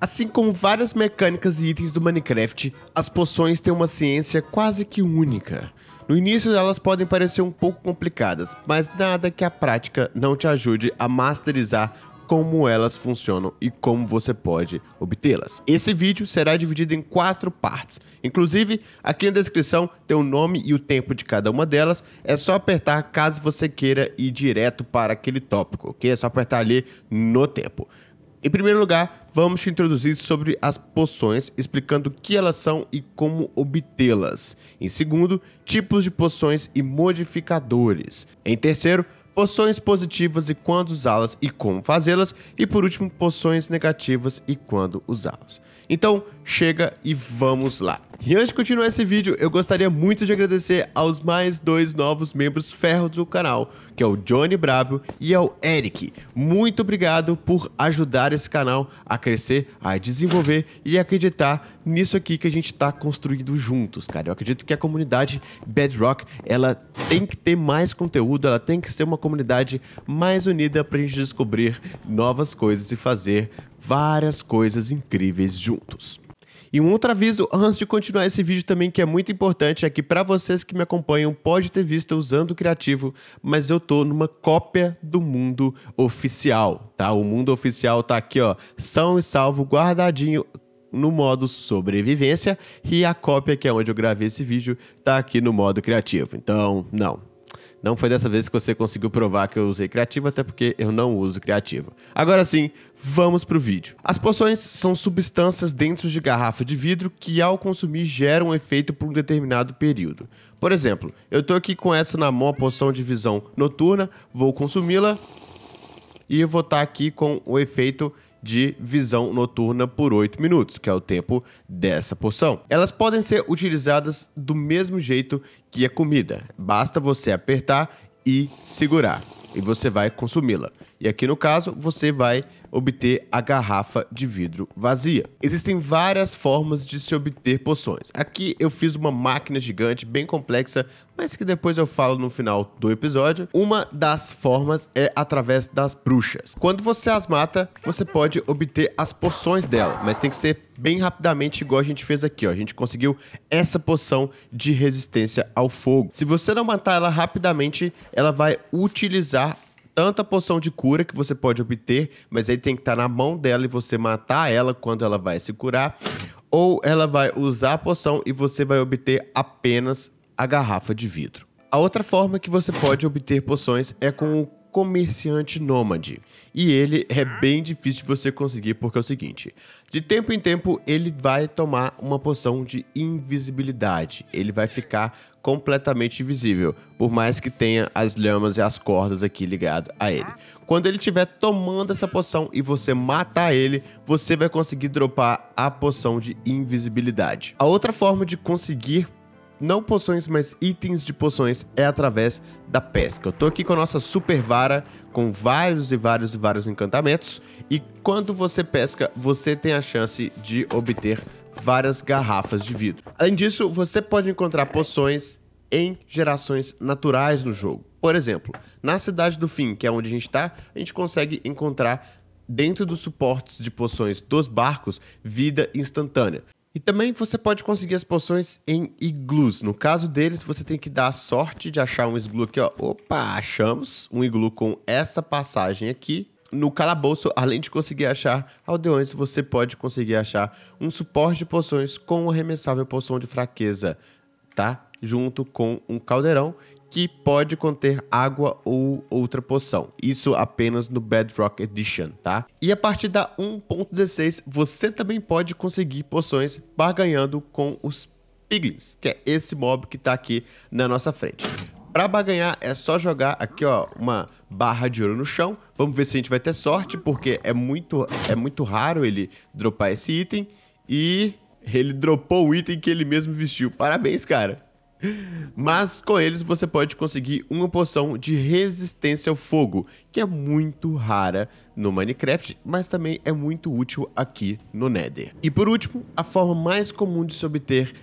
Assim como várias mecânicas e itens do Minecraft, as poções têm uma ciência quase que única. No início elas podem parecer um pouco complicadas, mas nada que a prática não te ajude a masterizar como elas funcionam e como você pode obtê-las. Esse vídeo será dividido em quatro partes. Inclusive, aqui na descrição tem o nome e o tempo de cada uma delas. É só apertar caso você queira ir direto para aquele tópico, ok? É só apertar ali no tempo. Em primeiro lugar, vamos te introduzir sobre as poções, explicando o que elas são e como obtê-las. Em segundo, tipos de poções e modificadores. Em terceiro, poções positivas e quando usá-las e como fazê-las. E por último, poções negativas e quando usá-las. Então, chega e vamos lá. E antes de continuar esse vídeo, eu gostaria muito de agradecer aos mais dois novos membros ferros do canal, que é o Johnny Brabo e é o Eric. Muito obrigado por ajudar esse canal a crescer, a desenvolver e acreditar nisso aqui que a gente está construindo juntos, cara. Eu acredito que a comunidade Bedrock, ela tem que ter mais conteúdo, ela tem que ser uma comunidade mais unida para a gente descobrir novas coisas e fazer várias coisas incríveis juntos. E um outro aviso antes de continuar esse vídeo também que é muito importante é que para vocês que me acompanham pode ter visto usando o criativo, mas eu tô numa cópia do mundo oficial, tá? O mundo oficial tá aqui, ó, são e salvo guardadinho no modo sobrevivência e a cópia que é onde eu gravei esse vídeo tá aqui no modo criativo. Então, não não foi dessa vez que você conseguiu provar que eu usei criativo, até porque eu não uso criativo. Agora sim, vamos pro vídeo. As poções são substâncias dentro de garrafa de vidro que ao consumir geram um efeito por um determinado período. Por exemplo, eu tô aqui com essa na mão, a poção de visão noturna, vou consumi-la e vou estar tá aqui com o efeito de visão noturna por 8 minutos, que é o tempo dessa poção. Elas podem ser utilizadas do mesmo jeito que a comida, basta você apertar e segurar, e você vai consumi-la. E aqui no caso, você vai obter a garrafa de vidro vazia. Existem várias formas de se obter poções. Aqui eu fiz uma máquina gigante, bem complexa, mas que depois eu falo no final do episódio. Uma das formas é através das bruxas. Quando você as mata, você pode obter as poções dela, mas tem que ser bem rapidamente, igual a gente fez aqui, ó. A gente conseguiu essa poção de resistência ao fogo. Se você não matar ela rapidamente, ela vai utilizar tanta poção de cura que você pode obter, mas aí tem que estar tá na mão dela e você matar ela quando ela vai se curar. Ou ela vai usar a poção e você vai obter apenas a garrafa de vidro. A outra forma que você pode obter poções é com o comerciante nômade. E ele é bem difícil de você conseguir porque é o seguinte: de tempo em tempo ele vai tomar uma poção de invisibilidade. Ele vai ficar completamente invisível, por mais que tenha as lhamas e as cordas aqui ligado a ele. Quando ele estiver tomando essa poção e você matar ele, você vai conseguir dropar a poção de invisibilidade. A outra forma de conseguir não poções, mas itens de poções é através da pesca. Eu tô aqui com a nossa super vara, com vários e vários e vários encantamentos, e quando você pesca, você tem a chance de obter várias garrafas de vidro. Além disso, você pode encontrar poções em gerações naturais no jogo. Por exemplo, na Cidade do Fim, que é onde a gente está, a gente consegue encontrar dentro dos suportes de poções dos barcos vida instantânea. E também você pode conseguir as poções em iglus. No caso deles, você tem que dar a sorte de achar um iglu aqui, ó. Opa, achamos um iglu com essa passagem aqui. No calabouço, além de conseguir achar aldeões, você pode conseguir achar um suporte de poções com o remessável poção de fraqueza, tá? Junto com um caldeirão que pode conter água ou outra poção. Isso apenas no Bedrock Edition, tá? E a partir da 1.16, você também pode conseguir poções barganhando com os Piglins, que é esse mob que tá aqui na nossa frente. Para barganhar é só jogar aqui, ó, uma barra de ouro no chão. Vamos ver se a gente vai ter sorte, porque é muito, é muito raro ele dropar esse item. E ele dropou o item que ele mesmo vestiu. Parabéns, cara. Mas com eles você pode conseguir uma poção de resistência ao fogo, que é muito rara no Minecraft, mas também é muito útil aqui no Nether. E por último, a forma mais comum de se obter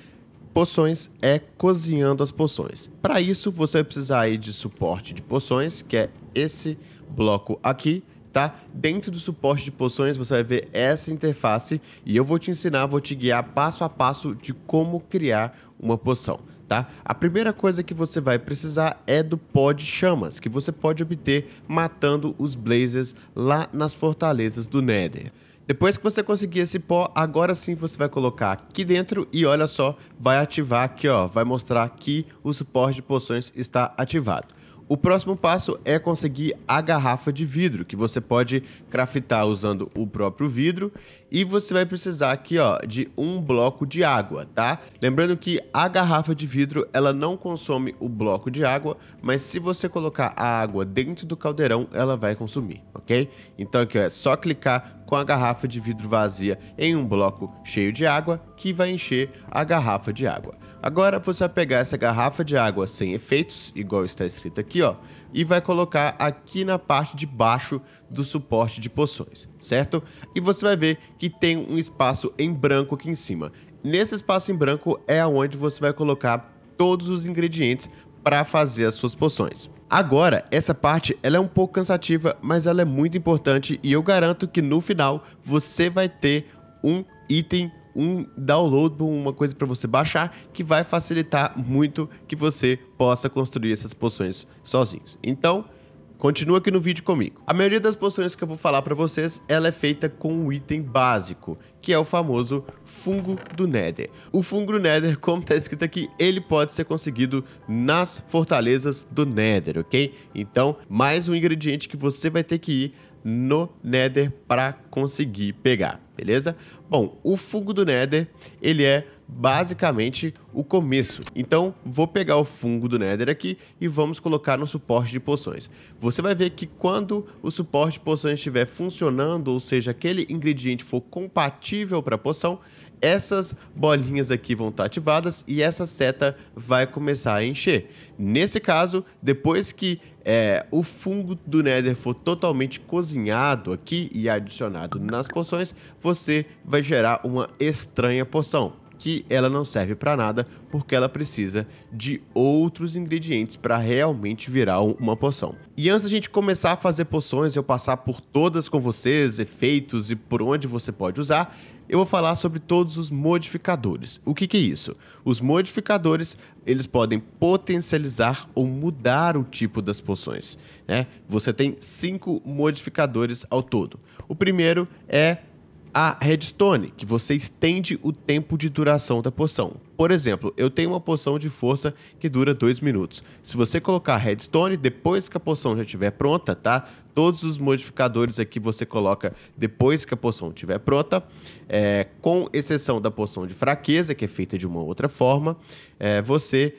poções é cozinhando as poções. Para isso, você vai precisar aí de suporte de poções, que é esse bloco aqui, tá? Dentro do suporte de poções você vai ver essa interface e eu vou te ensinar, vou te guiar passo a passo de como criar uma poção tá? A primeira coisa que você vai precisar é do pó de chamas, que você pode obter matando os Blazers lá nas fortalezas do Nether. Depois que você conseguir esse pó, agora sim você vai colocar aqui dentro e olha só, vai ativar aqui ó, vai mostrar que o suporte de poções está ativado. O próximo passo é conseguir a garrafa de vidro, que você pode craftar usando o próprio vidro. E você vai precisar aqui ó, de um bloco de água, tá? Lembrando que a garrafa de vidro ela não consome o bloco de água, mas se você colocar a água dentro do caldeirão, ela vai consumir, ok? Então aqui ó, é só clicar com a garrafa de vidro vazia em um bloco cheio de água que vai encher a garrafa de água. Agora você vai pegar essa garrafa de água sem efeitos, igual está escrito aqui, ó, e vai colocar aqui na parte de baixo do suporte de poções, certo? E você vai ver que tem um espaço em branco aqui em cima. Nesse espaço em branco é onde você vai colocar todos os ingredientes para fazer as suas poções. Agora, essa parte ela é um pouco cansativa, mas ela é muito importante e eu garanto que no final você vai ter um item, um download, uma coisa para você baixar que vai facilitar muito que você possa construir essas poções sozinhos. Então, Continua aqui no vídeo comigo. A maioria das poções que eu vou falar para vocês, ela é feita com um item básico, que é o famoso fungo do Nether. O fungo do Nether, como está escrito aqui, ele pode ser conseguido nas fortalezas do Nether, ok? Então, mais um ingrediente que você vai ter que ir no Nether para conseguir pegar, beleza? Bom, o fungo do Nether, ele é basicamente o começo. Então, vou pegar o fungo do Nether aqui e vamos colocar no suporte de poções. Você vai ver que quando o suporte de poções estiver funcionando, ou seja, aquele ingrediente for compatível para a poção, essas bolinhas aqui vão estar ativadas e essa seta vai começar a encher. Nesse caso, depois que é, o fungo do Nether for totalmente cozinhado aqui e adicionado nas poções, você vai gerar uma estranha poção que ela não serve para nada porque ela precisa de outros ingredientes para realmente virar uma poção. E antes a gente começar a fazer poções, eu passar por todas com vocês, efeitos e por onde você pode usar, eu vou falar sobre todos os modificadores. O que, que, é isso? Os modificadores eles podem potencializar ou mudar o tipo das poções. Né? Você tem cinco modificadores ao todo. O primeiro é a Redstone, que você estende o tempo de duração da poção. Por exemplo, eu tenho uma poção de força que dura 2 minutos. Se você colocar Redstone, depois que a poção já estiver pronta, tá? Todos os modificadores aqui você coloca depois que a poção estiver pronta, é, com exceção da poção de fraqueza, que é feita de uma outra forma, é, você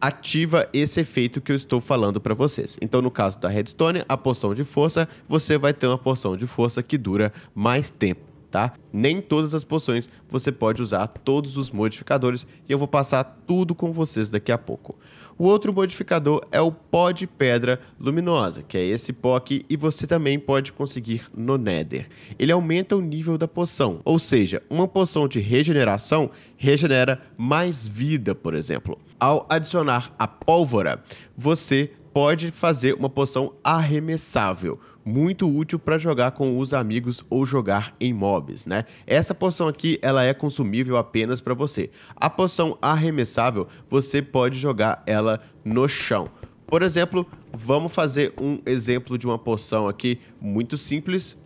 ativa esse efeito que eu estou falando para vocês. Então, no caso da Redstone, a poção de força, você vai ter uma poção de força que dura mais tempo tá? Nem todas as poções você pode usar todos os modificadores e eu vou passar tudo com vocês daqui a pouco. O outro modificador é o pó de pedra luminosa, que é esse pó aqui, e você também pode conseguir no Nether. Ele aumenta o nível da poção, ou seja, uma poção de regeneração regenera mais vida, por exemplo. Ao adicionar a pólvora, você pode fazer uma poção arremessável, muito útil para jogar com os amigos ou jogar em mobs, né? Essa poção aqui, ela é consumível apenas para você. A poção arremessável, você pode jogar ela no chão. Por exemplo, vamos fazer um exemplo de uma poção aqui muito simples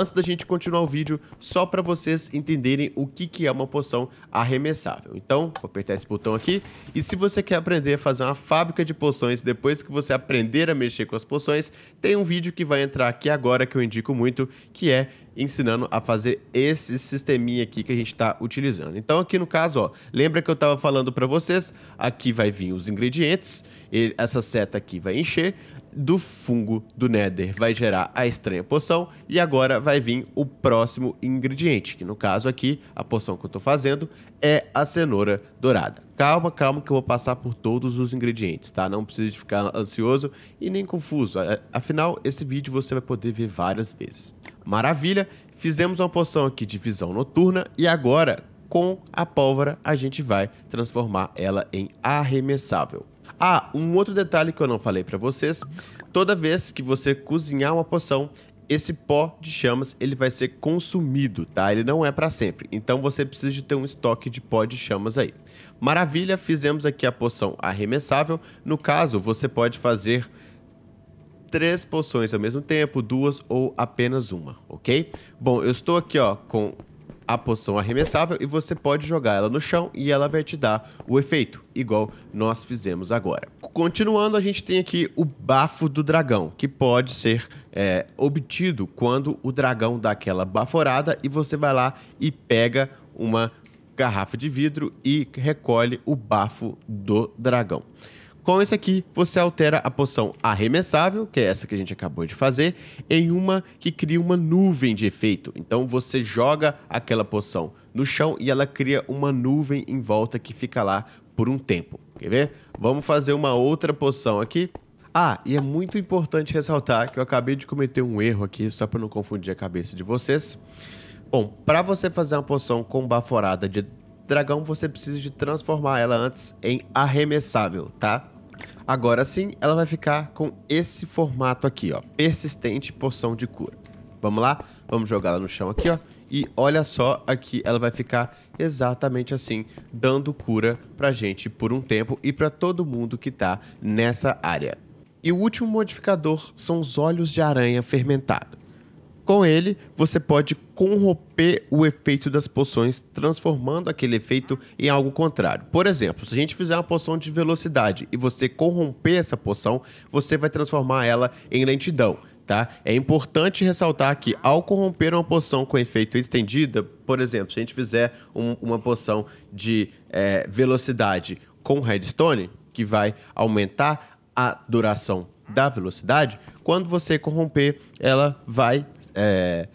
antes da gente continuar o vídeo, só para vocês entenderem o que, que é uma poção arremessável. Então, vou apertar esse botão aqui, e se você quer aprender a fazer uma fábrica de poções depois que você aprender a mexer com as poções, tem um vídeo que vai entrar aqui agora que eu indico muito, que é ensinando a fazer esse sisteminha aqui que a gente está utilizando. Então aqui no caso, ó, lembra que eu estava falando para vocês, aqui vai vir os ingredientes, e essa seta aqui vai encher, do fungo do Nether vai gerar a estranha poção e agora vai vir o próximo ingrediente, que no caso aqui, a poção que eu estou fazendo é a cenoura dourada. Calma, calma que eu vou passar por todos os ingredientes, tá? Não precisa de ficar ansioso e nem confuso. Afinal, esse vídeo você vai poder ver várias vezes. Maravilha! Fizemos uma poção aqui de visão noturna e agora, com a pólvora, a gente vai transformar ela em arremessável. Ah, um outro detalhe que eu não falei para vocês, toda vez que você cozinhar uma poção, esse pó de chamas ele vai ser consumido, tá? Ele não é para sempre. Então você precisa de ter um estoque de pó de chamas aí. Maravilha, fizemos aqui a poção arremessável. No caso, você pode fazer três poções ao mesmo tempo, duas ou apenas uma, ok? Bom, eu estou aqui ó com a poção arremessável e você pode jogar ela no chão e ela vai te dar o efeito, igual nós fizemos agora. Continuando, a gente tem aqui o bafo do dragão, que pode ser é, obtido quando o dragão dá aquela baforada e você vai lá e pega uma garrafa de vidro e recolhe o bafo do dragão. Com esse aqui, você altera a poção arremessável, que é essa que a gente acabou de fazer, em uma que cria uma nuvem de efeito. Então você joga aquela poção no chão e ela cria uma nuvem em volta que fica lá por um tempo. Quer ver? Vamos fazer uma outra poção aqui. Ah, e é muito importante ressaltar que eu acabei de cometer um erro aqui, só para não confundir a cabeça de vocês. Bom, para você fazer uma poção com baforada de dragão, você precisa de transformar ela antes em arremessável, tá? Agora sim, ela vai ficar com esse formato aqui, ó. Persistente poção de cura. Vamos lá? Vamos jogar ela no chão aqui, ó. E olha só, aqui ela vai ficar exatamente assim, dando cura pra gente por um tempo e pra todo mundo que tá nessa área. E o último modificador são os olhos de aranha fermentado. Com ele, você pode corromper o efeito das poções, transformando aquele efeito em algo contrário. Por exemplo, se a gente fizer uma poção de velocidade e você corromper essa poção, você vai transformar ela em lentidão. Tá? É importante ressaltar que ao corromper uma poção com efeito estendida, por exemplo, se a gente fizer um, uma poção de é, velocidade com redstone, que vai aumentar a duração da velocidade, quando você corromper, ela vai é,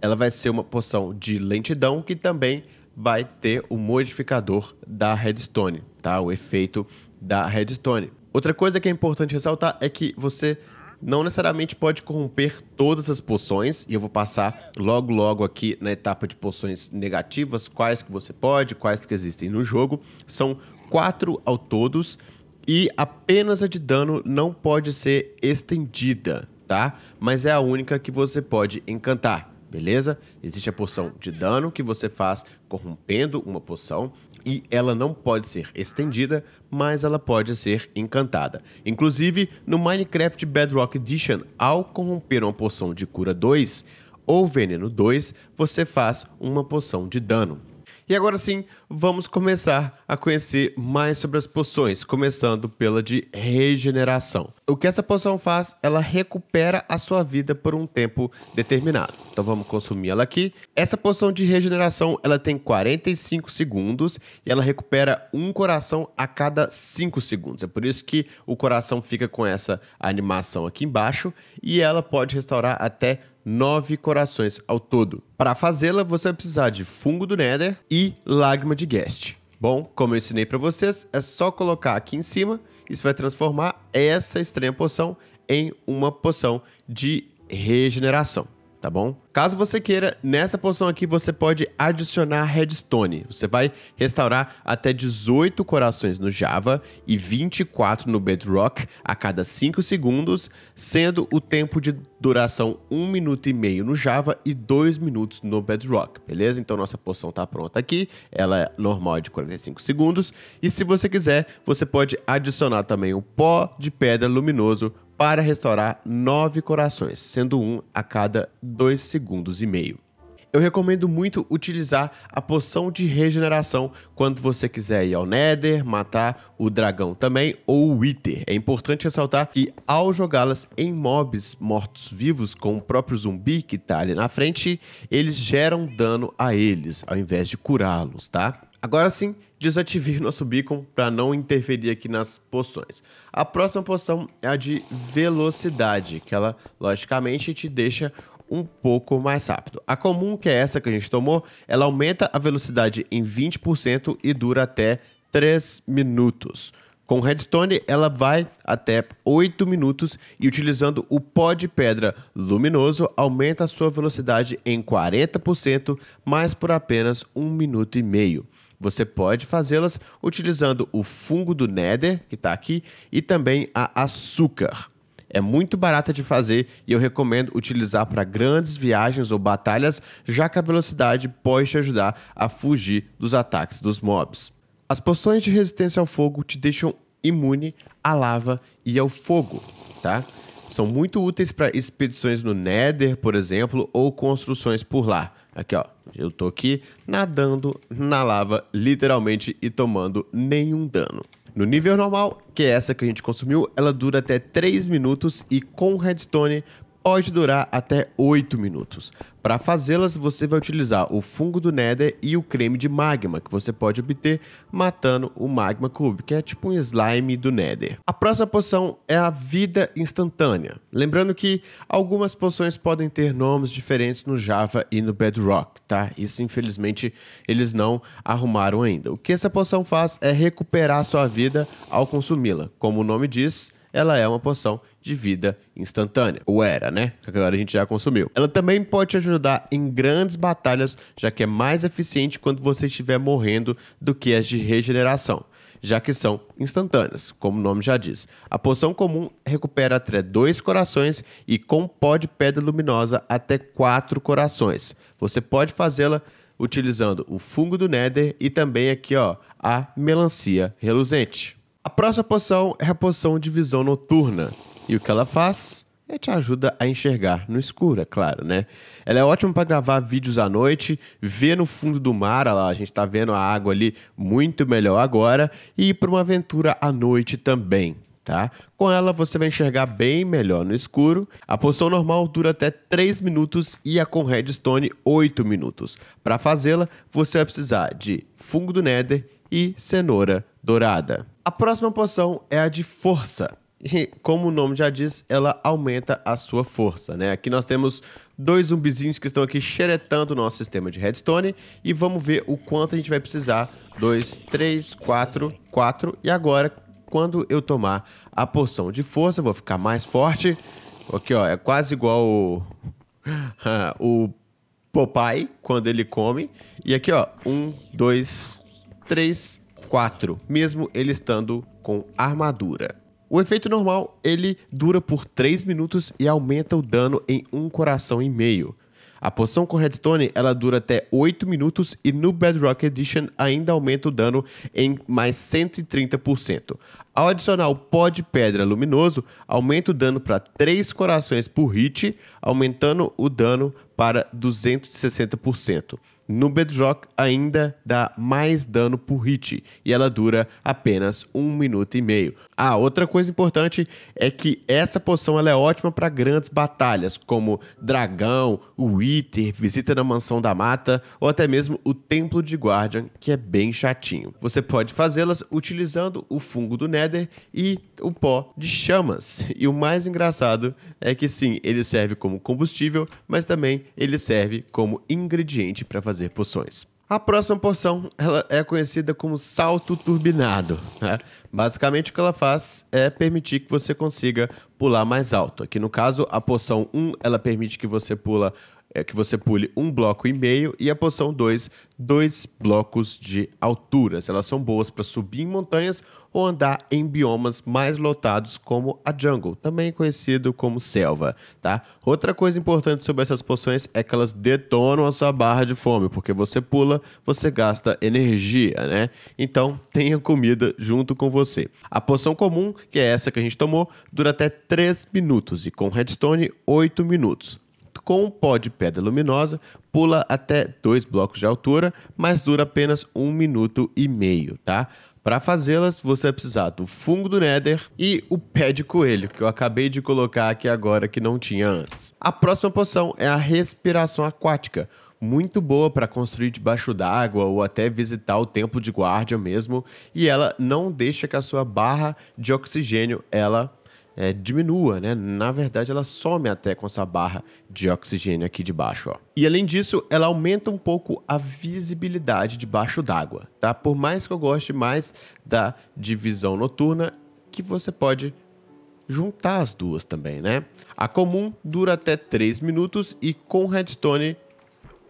ela vai ser uma poção de lentidão que também vai ter o modificador da redstone, tá? O efeito da redstone. Outra coisa que é importante ressaltar é que você não necessariamente pode corromper todas as poções, e eu vou passar logo logo aqui na etapa de poções negativas, quais que você pode, quais que existem no jogo. São quatro ao todos, e apenas a de dano não pode ser estendida, tá? Mas é a única que você pode encantar, beleza? Existe a poção de dano que você faz corrompendo uma poção e ela não pode ser estendida, mas ela pode ser encantada. Inclusive, no Minecraft Bedrock Edition, ao corromper uma poção de cura 2 ou veneno 2, você faz uma poção de dano. E agora sim, vamos começar a conhecer mais sobre as poções, começando pela de regeneração. O que essa poção faz? Ela recupera a sua vida por um tempo determinado. Então vamos consumir ela aqui. Essa poção de regeneração, ela tem 45 segundos e ela recupera um coração a cada 5 segundos. É por isso que o coração fica com essa animação aqui embaixo e ela pode restaurar até nove corações ao todo. Para fazê-la, você vai precisar de fungo do Nether e lágrima de guest. Bom, como eu ensinei para vocês, é só colocar aqui em cima e isso vai transformar essa estranha poção em uma poção de regeneração tá bom? Caso você queira, nessa poção aqui você pode adicionar redstone. Você vai restaurar até 18 corações no Java e 24 no Bedrock a cada 5 segundos, sendo o tempo de duração 1 minuto e meio no Java e 2 minutos no Bedrock, beleza? Então nossa poção tá pronta aqui, ela é normal de 45 segundos. E se você quiser, você pode adicionar também o pó de pedra luminoso para restaurar nove corações, sendo um a cada dois segundos e meio. Eu recomendo muito utilizar a poção de regeneração quando você quiser ir ao Nether, matar o dragão também ou o Wither. É importante ressaltar que ao jogá-las em mobs mortos-vivos com o próprio zumbi que está ali na frente, eles geram dano a eles, ao invés de curá-los, tá? Agora sim, desativei nosso beacon para não interferir aqui nas poções. A próxima poção é a de velocidade, que ela logicamente te deixa um pouco mais rápido. A comum, que é essa que a gente tomou, ela aumenta a velocidade em 20% e dura até 3 minutos. Com redstone, ela vai até 8 minutos e utilizando o pó de pedra luminoso, aumenta a sua velocidade em 40%, mas por apenas 1 minuto e meio. Você pode fazê-las utilizando o fungo do Nether, que está aqui, e também a açúcar. É muito barata de fazer e eu recomendo utilizar para grandes viagens ou batalhas, já que a velocidade pode te ajudar a fugir dos ataques dos mobs. As poções de resistência ao fogo te deixam imune à lava e ao fogo, tá? São muito úteis para expedições no Nether, por exemplo, ou construções por lá. Aqui, ó. Eu tô aqui nadando na lava, literalmente, e tomando nenhum dano. No nível normal, que é essa que a gente consumiu, ela dura até 3 minutos e com redstone pode durar até 8 minutos. Para fazê-las, você vai utilizar o fungo do Nether e o creme de magma, que você pode obter matando o Magma Cube, que é tipo um slime do Nether. A próxima poção é a vida instantânea. Lembrando que algumas poções podem ter nomes diferentes no Java e no Bedrock, tá? Isso infelizmente eles não arrumaram ainda. O que essa poção faz é recuperar sua vida ao consumi-la. Como o nome diz, ela é uma poção de vida instantânea. Ou era, né? Agora a gente já consumiu. Ela também pode te ajudar em grandes batalhas, já que é mais eficiente quando você estiver morrendo do que as de regeneração já que são instantâneas, como o nome já diz. A poção comum recupera até dois corações e com pó de pedra luminosa até quatro corações. Você pode fazê-la utilizando o fungo do Nether e também aqui ó, a melancia reluzente. A próxima poção é a poção de visão noturna. E o que ela faz? É te ajuda a enxergar no escuro, é claro, né? Ela é ótima para gravar vídeos à noite, ver no fundo do mar, lá, a gente tá vendo a água ali muito melhor agora, e ir para uma aventura à noite também. Tá? Com ela você vai enxergar bem melhor no escuro. A poção normal dura até 3 minutos e a com redstone 8 minutos. Para fazê-la, você vai precisar de fungo do Nether e cenoura dourada. A próxima poção é a de força. E, como o nome já diz, ela aumenta a sua força, né? Aqui nós temos dois zumbizinhos que estão aqui xeretando o nosso sistema de redstone e vamos ver o quanto a gente vai precisar. Dois, três, quatro, quatro. E agora, quando eu tomar a poção de força, vou ficar mais forte. Aqui, ó, é quase igual o, o Popeye, quando ele come. E aqui, ó, um, dois, três, 4, mesmo ele estando com armadura. O efeito normal, ele dura por 3 minutos e aumenta o dano em um coração e meio. A poção com Redstone, ela dura até 8 minutos e no Bedrock Edition ainda aumenta o dano em mais 130%. Ao adicionar o pó de pedra luminoso, aumenta o dano para 3 corações por hit, aumentando o dano para 260% no Bedrock ainda dá mais dano por hit e ela dura apenas um minuto e meio. Ah, outra coisa importante é que essa poção ela é ótima para grandes batalhas, como Dragão, Wither, Visita na Mansão da Mata ou até mesmo o Templo de Guardian, que é bem chatinho. Você pode fazê-las utilizando o fungo do Nether e o pó de chamas. E o mais engraçado é que sim, ele serve como combustível, mas também ele serve como ingrediente para fazer poções. A próxima porção ela é conhecida como salto turbinado. Né? Basicamente, o que ela faz é permitir que você consiga pular mais alto. Aqui no caso, a porção 1 ela permite que você pula é que você pule um bloco e meio e a poção 2, dois blocos de alturas. Elas são boas para subir em montanhas ou andar em biomas mais lotados como a jungle, também conhecido como selva, tá? Outra coisa importante sobre essas poções é que elas detonam a sua barra de fome, porque você pula, você gasta energia, né? Então, tenha comida junto com você. A poção comum, que é essa que a gente tomou, dura até 3 minutos e com redstone 8 minutos com um pó de pedra luminosa, pula até dois blocos de altura, mas dura apenas um minuto e meio, tá? Para fazê-las, você vai precisar do fungo do Nether e o pé de coelho, que eu acabei de colocar aqui agora que não tinha antes. A próxima poção é a respiração aquática, muito boa para construir debaixo d'água ou até visitar o templo de guarda mesmo, e ela não deixa que a sua barra de oxigênio ela é, diminua, né? Na verdade, ela some até com essa barra de oxigênio aqui de baixo, ó. E além disso, ela aumenta um pouco a visibilidade debaixo d'água, tá? Por mais que eu goste mais da divisão noturna, que você pode juntar as duas também, né? A comum dura até 3 minutos e com redstone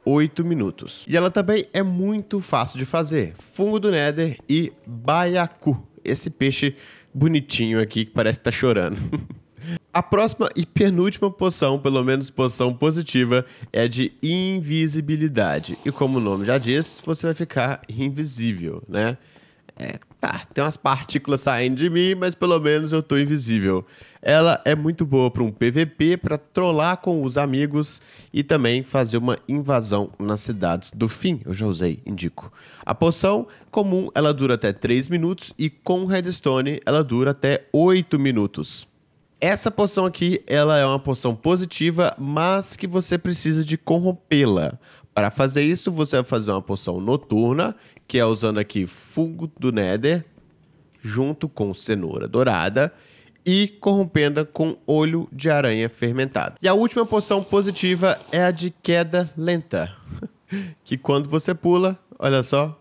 8 minutos. E ela também é muito fácil de fazer. Fungo do Nether e baiacu. Esse peixe bonitinho aqui que parece que tá chorando. A próxima e penúltima poção, pelo menos poção positiva, é de invisibilidade. E como o nome já diz, você vai ficar invisível, né? É tá, tem umas partículas saindo de mim, mas pelo menos eu tô invisível. Ela é muito boa para um PVP, para trollar com os amigos e também fazer uma invasão nas cidades do fim. Eu já usei, indico. A poção comum, ela dura até 3 minutos e com redstone ela dura até 8 minutos. Essa poção aqui, ela é uma poção positiva, mas que você precisa de corrompê-la. Para fazer isso, você vai fazer uma poção noturna que é usando aqui fungo do Nether, junto com cenoura dourada e corrompenda com olho de aranha fermentado. E a última poção positiva é a de queda lenta, que quando você pula, olha só,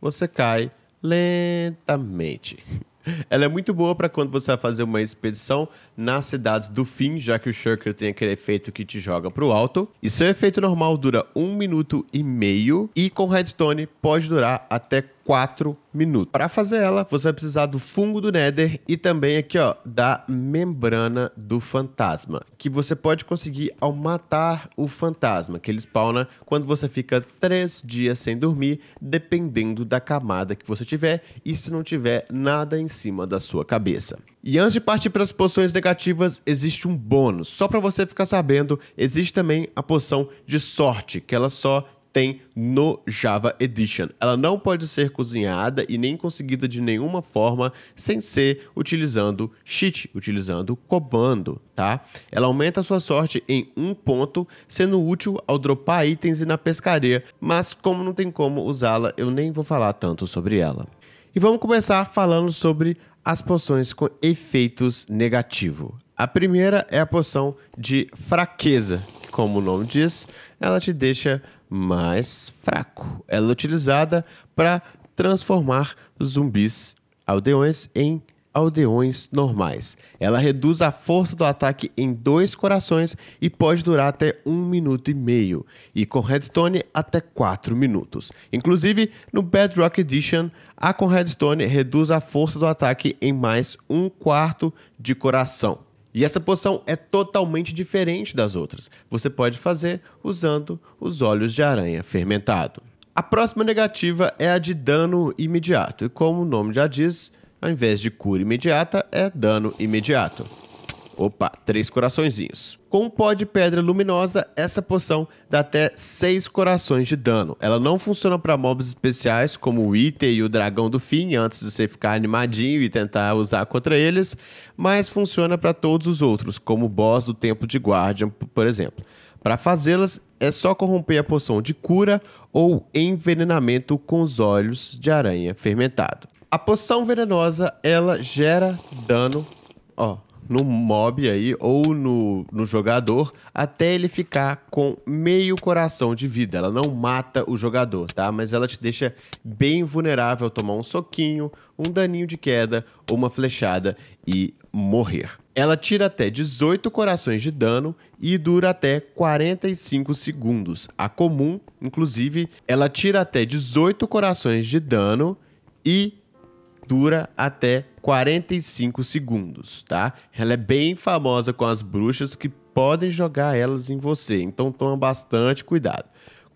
você cai lentamente. Ela é muito boa para quando você vai fazer uma expedição nas cidades do fim, já que o Shurker tem aquele efeito que te joga pro alto. E seu efeito normal dura 1 um minuto e meio, e com Redstone pode durar até 4 minutos. Para fazer ela, você vai precisar do fungo do Nether e também aqui, ó, da membrana do fantasma, que você pode conseguir ao matar o fantasma, que ele spawna quando você fica 3 dias sem dormir, dependendo da camada que você tiver e se não tiver nada em cima da sua cabeça. E antes de partir para as poções negativas, existe um bônus. Só para você ficar sabendo, existe também a poção de sorte, que ela só tem no Java Edition. Ela não pode ser cozinhada e nem conseguida de nenhuma forma sem ser utilizando cheat, utilizando comando, tá? Ela aumenta a sua sorte em um ponto, sendo útil ao dropar itens e na pescaria, mas como não tem como usá-la, eu nem vou falar tanto sobre ela. E vamos começar falando sobre as poções com efeitos negativo. A primeira é a poção de fraqueza, como o nome diz, ela te deixa mais fraco. Ela é utilizada para transformar zumbis aldeões em aldeões normais. Ela reduz a força do ataque em dois corações e pode durar até um minuto e meio, e com redstone até quatro minutos. Inclusive, no Bedrock Edition, a com redstone reduz a força do ataque em mais um quarto de coração. E essa poção é totalmente diferente das outras. Você pode fazer usando os olhos de aranha fermentado. A próxima negativa é a de dano imediato, e como o nome já diz, ao invés de cura imediata, é dano imediato. Opa, três coraçõezinhos. Com pó de pedra luminosa, essa poção dá até seis corações de dano. Ela não funciona para mobs especiais como o Iter e o Dragão do Fim, antes de você ficar animadinho e tentar usar contra eles, mas funciona para todos os outros, como o boss do Templo de Guardian, por exemplo. Para fazê-las, é só corromper a poção de cura ou envenenamento com os olhos de aranha fermentado. A poção venenosa, ela gera dano, ó, no mob aí ou no, no jogador até ele ficar com meio coração de vida. Ela não mata o jogador, tá? Mas ela te deixa bem vulnerável a tomar um soquinho, um daninho de queda ou uma flechada e morrer. Ela tira até 18 corações de dano e dura até 45 segundos. A comum, inclusive, ela tira até 18 corações de dano e dura até 45 segundos, tá? Ela é bem famosa com as bruxas que podem jogar elas em você, então toma bastante cuidado.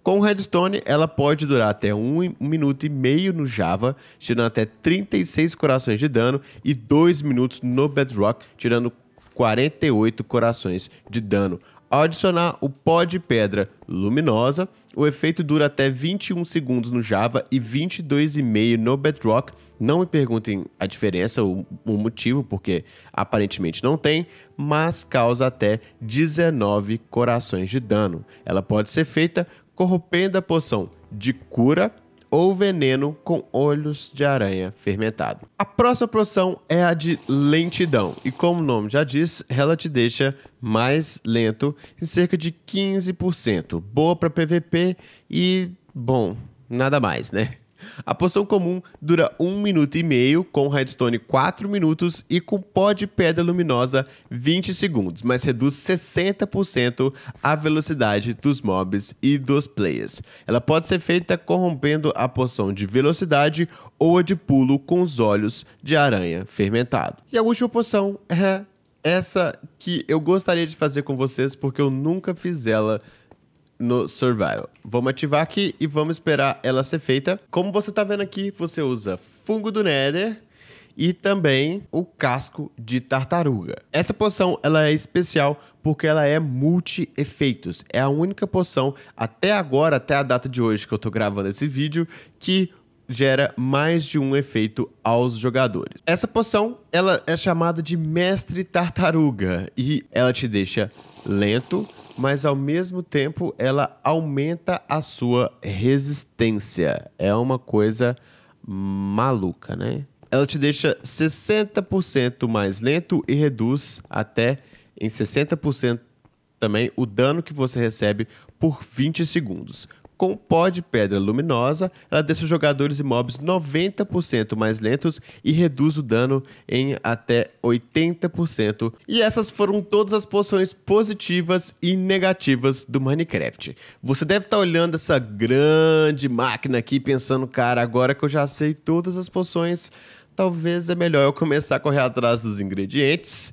Com Redstone, ela pode durar até 1 um, um minuto e meio no Java, tirando até 36 corações de dano, e 2 minutos no Bedrock, tirando 48 corações de dano. Ao adicionar o pó de pedra luminosa, o efeito dura até 21 segundos no Java e 22,5 no Bedrock. Não me perguntem a diferença, ou o motivo, porque aparentemente não tem, mas causa até 19 corações de dano. Ela pode ser feita corrompendo a poção de cura ou veneno com olhos de aranha fermentado. A próxima porção é a de lentidão, e como o nome já diz, ela te deixa mais lento em cerca de 15%. Boa para PVP e, bom, nada mais, né? A poção comum dura 1 minuto e meio, com redstone 4 minutos e com pó de pedra luminosa 20 segundos, mas reduz 60% a velocidade dos mobs e dos players. Ela pode ser feita corrompendo a poção de velocidade ou a de pulo com os olhos de aranha fermentado. E a última poção é essa que eu gostaria de fazer com vocês porque eu nunca fiz ela no Survival. Vamos ativar aqui e vamos esperar ela ser feita. Como você está vendo aqui, você usa fungo do Nether e também o casco de tartaruga. Essa poção ela é especial porque ela é multi-efeitos. É a única poção até agora, até a data de hoje que eu estou gravando esse vídeo, que gera mais de um efeito aos jogadores. Essa poção, ela é chamada de Mestre Tartaruga e ela te deixa lento, mas ao mesmo tempo ela aumenta a sua resistência. É uma coisa maluca, né? Ela te deixa 60% mais lento e reduz até em 60% também o dano que você recebe por 20 segundos. Com o pó de pedra luminosa, ela deixa os jogadores e mobs 90% mais lentos e reduz o dano em até 80%. E essas foram todas as poções positivas e negativas do Minecraft. Você deve estar tá olhando essa grande máquina aqui pensando, cara, agora que eu já sei todas as poções, talvez é melhor eu começar a correr atrás dos ingredientes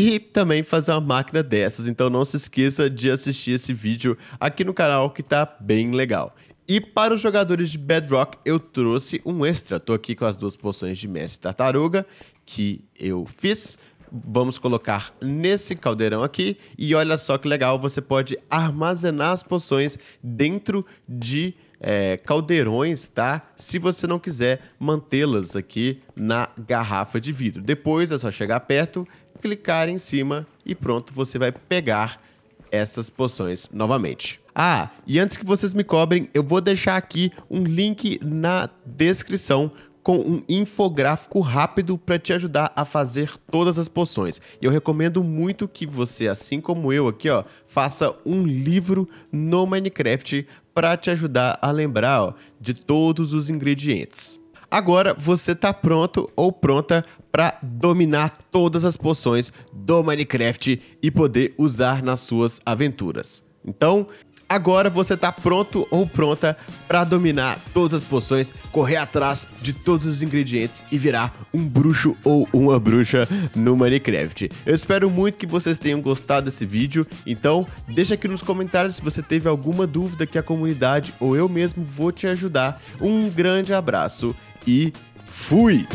e também fazer uma máquina dessas. Então não se esqueça de assistir esse vídeo aqui no canal que tá bem legal. E para os jogadores de Bedrock eu trouxe um extra. Tô aqui com as duas poções de Mestre Tartaruga que eu fiz vamos colocar nesse caldeirão aqui. E olha só que legal, você pode armazenar as poções dentro de é, caldeirões, tá? Se você não quiser mantê-las aqui na garrafa de vidro. Depois é só chegar perto clicar em cima e pronto, você vai pegar essas poções novamente. Ah, e antes que vocês me cobrem, eu vou deixar aqui um link na descrição com um infográfico rápido para te ajudar a fazer todas as poções. E eu recomendo muito que você, assim como eu aqui, ó, faça um livro no Minecraft para te ajudar a lembrar ó, de todos os ingredientes. Agora você tá pronto ou pronta para dominar todas as poções do Minecraft e poder usar nas suas aventuras. Então, agora você tá pronto ou pronta para dominar todas as poções, correr atrás de todos os ingredientes e virar um bruxo ou uma bruxa no Minecraft. Eu espero muito que vocês tenham gostado desse vídeo, então deixa aqui nos comentários se você teve alguma dúvida que a comunidade ou eu mesmo vou te ajudar. Um grande abraço e fui!